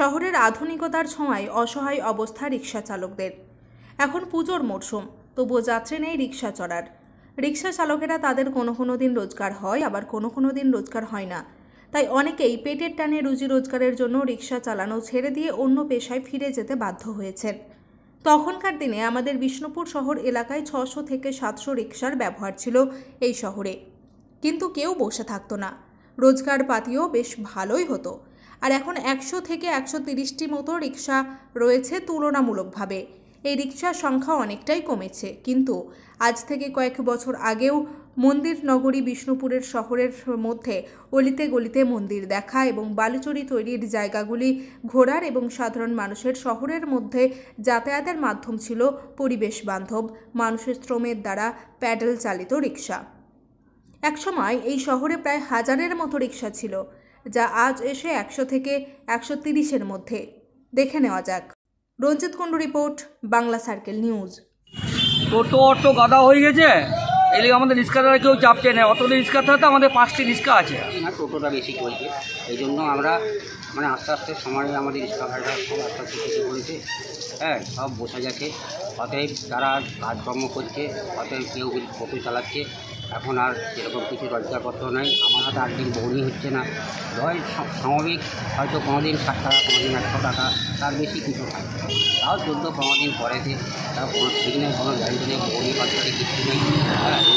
শহরের আধুনিকতার ছোঁয়ায় অসহায় অবস্থা রিক্সা চালকদের এখন পুজোর মরশুম তবুও যাত্রী নেই রিক্সা চড়ার রিক্সা চালকেরা তাদের কোনো কোনো দিন রোজগার হয় আবার কোনো কোনো দিন রোজগার হয় না তাই অনেকেই পেটের টানে রুজি রোজগারের জন্য রিক্সা চালানো ছেড়ে দিয়ে অন্য পেশায় ফিরে যেতে বাধ্য হয়েছেন তখনকার দিনে আমাদের বিষ্ণুপুর শহর এলাকায় ছশো থেকে সাতশো রিক্সার ব্যবহার ছিল এই শহরে কিন্তু কেউ বসে থাকতো না রোজগার পাতিও বেশ ভালোই হতো আর এখন একশো থেকে একশো তিরিশটি মতো রিক্সা রয়েছে তুলনামূলকভাবে এই রিক্সার সংখ্যা অনেকটাই কমেছে কিন্তু আজ থেকে কয়েক বছর আগেও মন্দির নগরী বিষ্ণুপুরের শহরের মধ্যে অলিতে গলিতে মন্দির দেখা এবং বালুচরি তৈরির জায়গাগুলি ঘোরার এবং সাধারণ মানুষের শহরের মধ্যে যাতায়াতের মাধ্যম ছিল পরিবেশ বান্ধব মানুষের শ্রমের দ্বারা প্যাডেল চালিত রিক্সা একসময় এই শহরে প্রায় হাজারের মতো রিক্সা ছিল যা আজ এসে একশো থেকে একশো তিরিশের মধ্যে দেখে নেওয়া যাক Ranjit Kundu report Bangla circle news toto auto গাদা হয়ে গেছে এলে আমাদের রিক্সাটা কেউ চাপছে না অত রিক্সা থাকতে আমাদের পাঁচটি রিক্সা আছে না টোটোটা বেশি চলছে এই জন্য আমরা মানে আস্তে আস্তে সময় আমাদের রিক্সা ভাড়া সব আস্তে আস্তে কিছু করেছে হ্যাঁ সব বসে গেছে অতএব তারা কাজকর্ম করছে অতএব কেউ টোটো চালাচ্ছে এখন আর সেরকম কিছু রোজগার করতে নাই আমার হাতে আর দিন বৌনি হচ্ছে না ভয় স্বাভাবিক হয়তো কোনোদিন ষাট টাকা কোনোদিন একশো টাকা তার বেশি কিছু হয় তাও চোদ্দো পনেরো দিন পরেতে তার কোনো ঠিক নেই কোনো গ্যারেন্টি নেই বৌনি খরচারে কিছু নেই হ্যাঁ